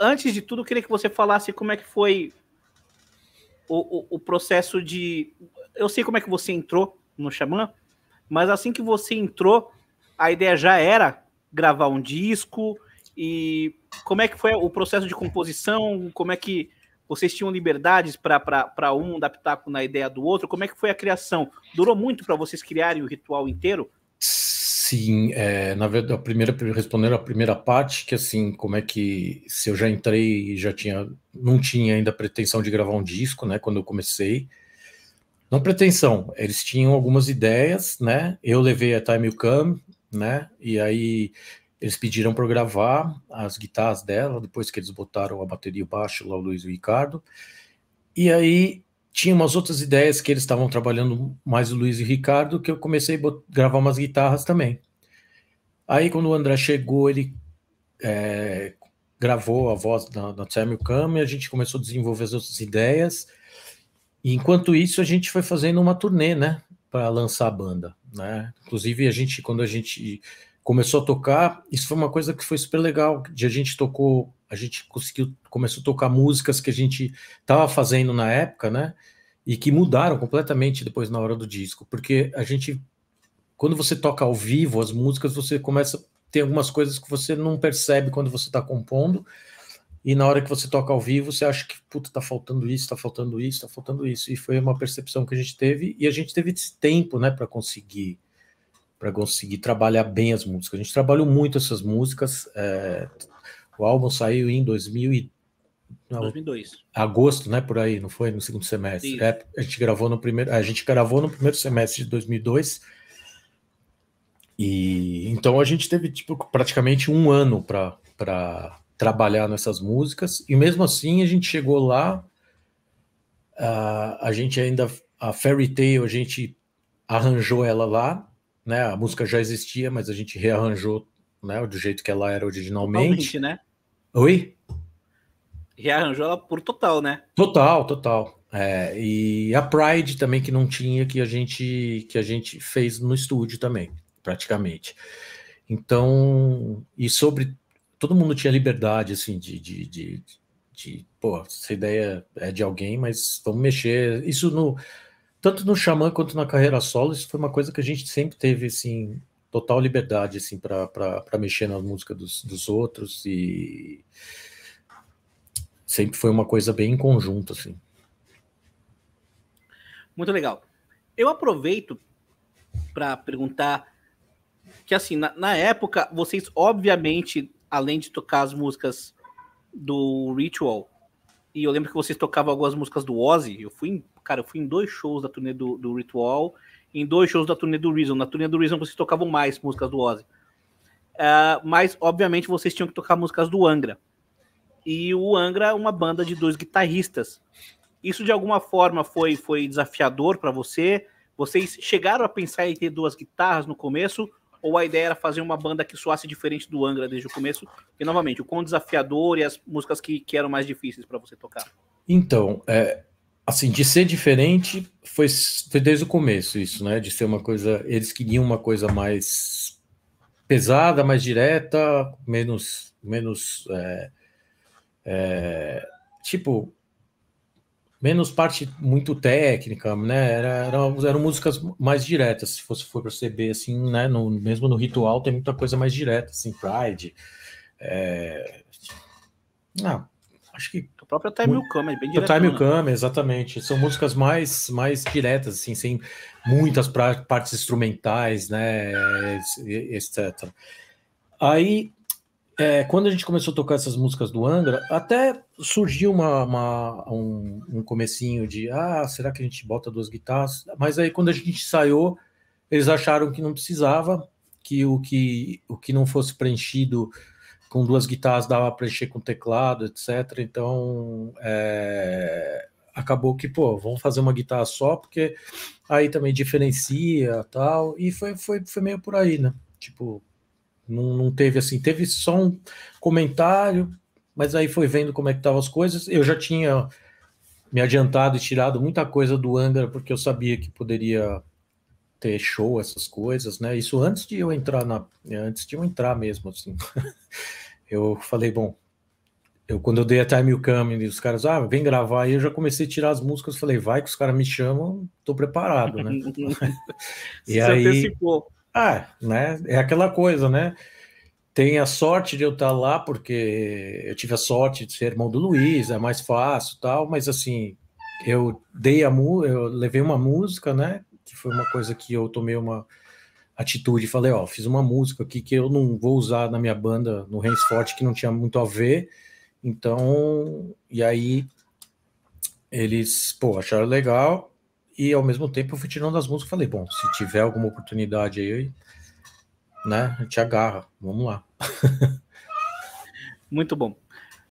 antes de tudo, queria que você falasse como é que foi o, o, o, processo de. Eu sei como é que você entrou no Xamã, mas assim que você entrou, a ideia já era gravar um disco. E como é que foi o processo de composição? Como é que vocês tinham liberdades para um adaptar na ideia do outro? Como é que foi a criação? Durou muito para vocês criarem o ritual inteiro? Sim, é, na verdade, a primeira, respondendo a primeira parte, que assim, como é que se eu já entrei e já tinha, não tinha ainda pretensão de gravar um disco, né, quando eu comecei. Não pretensão, eles tinham algumas ideias, né, eu levei a Time You Come, né, e aí eles pediram para gravar as guitarras dela, depois que eles botaram a bateria baixo lá, o Luiz e o Ricardo, e aí tinha umas outras ideias que eles estavam trabalhando mais o Luiz e o Ricardo, que eu comecei a gravar umas guitarras também. Aí quando o André chegou, ele é, gravou a voz da, da Samuel Cam e a gente começou a desenvolver as outras ideias. E enquanto isso, a gente foi fazendo uma turnê, né? Para lançar a banda, né? Inclusive, a gente, quando a gente começou a tocar, isso foi uma coisa que foi super legal, de a gente tocou a gente conseguiu, começou a tocar músicas que a gente estava fazendo na época, né? E que mudaram completamente depois na hora do disco, porque a gente, quando você toca ao vivo as músicas, você começa tem algumas coisas que você não percebe quando você está compondo, e na hora que você toca ao vivo, você acha que, puta, tá faltando isso, tá faltando isso, tá faltando isso. E foi uma percepção que a gente teve, e a gente teve esse tempo, né, para conseguir para conseguir trabalhar bem as músicas. A gente trabalhou muito essas músicas, é, o álbum saiu em 2000 e... Não, 2002. Agosto, né? Por aí, não foi no segundo semestre. É, a gente gravou no primeiro, a gente gravou no primeiro semestre de 2002. E então a gente teve tipo praticamente um ano para para trabalhar nessas músicas e mesmo assim a gente chegou lá. A, a gente ainda a Fairy Tale a gente arranjou ela lá, né? A música já existia, mas a gente rearranjou, né? Do jeito que ela era originalmente, Totalmente, né? Oi? Rearranjou ela por total, né? Total, total. É, e a Pride também que não tinha que a gente que a gente fez no estúdio também, praticamente. Então, e sobre todo mundo tinha liberdade assim de, de, de, de pô, essa ideia é de alguém, mas vamos mexer. Isso no tanto no Xamã quanto na carreira solo, isso foi uma coisa que a gente sempre teve assim total liberdade assim para mexer na música dos, dos outros e sempre foi uma coisa bem em conjunto assim. Muito legal. Eu aproveito para perguntar que assim na, na, época vocês obviamente além de tocar as músicas do Ritual e eu lembro que vocês tocavam algumas músicas do Ozzy. Eu fui, em, cara, eu fui em dois shows da turnê do, do Ritual em dois shows da turnê do Reason. Na turnê do Reason vocês tocavam mais músicas do Ozzy. Uh, mas, obviamente, vocês tinham que tocar músicas do Angra. E o Angra é uma banda de dois guitarristas. Isso, de alguma forma, foi, foi desafiador para você? Vocês chegaram a pensar em ter duas guitarras no começo? Ou a ideia era fazer uma banda que soasse diferente do Angra desde o começo? E, novamente, o quão desafiador e as músicas que, que eram mais difíceis para você tocar? Então, é, assim, de ser diferente foi, foi, desde o começo isso, né? De ser uma coisa, eles queriam uma coisa mais pesada, mais direta, menos, menos, é, é, tipo, menos parte muito técnica, né? Era, era, eram músicas mais diretas, se fosse for perceber assim, né? No, mesmo no ritual tem muita coisa mais direta, assim, Pride, é... não ah, Acho que. O próprio Time Will Come, é bem direto. O Time Will né? exatamente. São músicas mais, mais diretas, assim, sem muitas pra, partes instrumentais, né? Etc. Aí, é, quando a gente começou a tocar essas músicas do Angra, até surgiu uma, uma um, um comecinho de ah, será que a gente bota duas guitarras? Mas aí quando a gente ensaiou, eles acharam que não precisava, que o que, o que não fosse preenchido com duas guitarras dava para encher com teclado, etc. Então é, acabou que, pô, vamos fazer uma guitarra só, porque aí também diferencia tal. E foi, foi, foi meio por aí, né? Tipo, não, não teve assim, teve só um comentário, mas aí foi vendo como é que estavam as coisas. Eu já tinha me adiantado e tirado muita coisa do Angra, porque eu sabia que poderia ter show, essas coisas, né? Isso antes de eu entrar na. Antes de eu entrar mesmo, assim. eu falei, bom, eu quando eu dei a Time You Come e os caras, ah, vem gravar, aí eu já comecei a tirar as músicas, falei, vai que os caras me chamam, tô preparado, né? e Você aí, antecipou. Ah, né? É aquela coisa, né? Tem a sorte de eu estar tá lá, porque eu tive a sorte de ser irmão do Luiz, é mais fácil tal, mas assim, eu dei a eu levei uma música, né? que foi uma coisa que eu tomei uma atitude, falei, ó, fiz uma música aqui que eu não vou usar na minha banda, no Reis Forte, que não tinha muito a ver, então, e aí eles, pô, acharam legal, e ao mesmo tempo eu fui tirando as músicas, falei, bom, se tiver alguma oportunidade aí, né, a gente agarra, vamos lá. muito bom.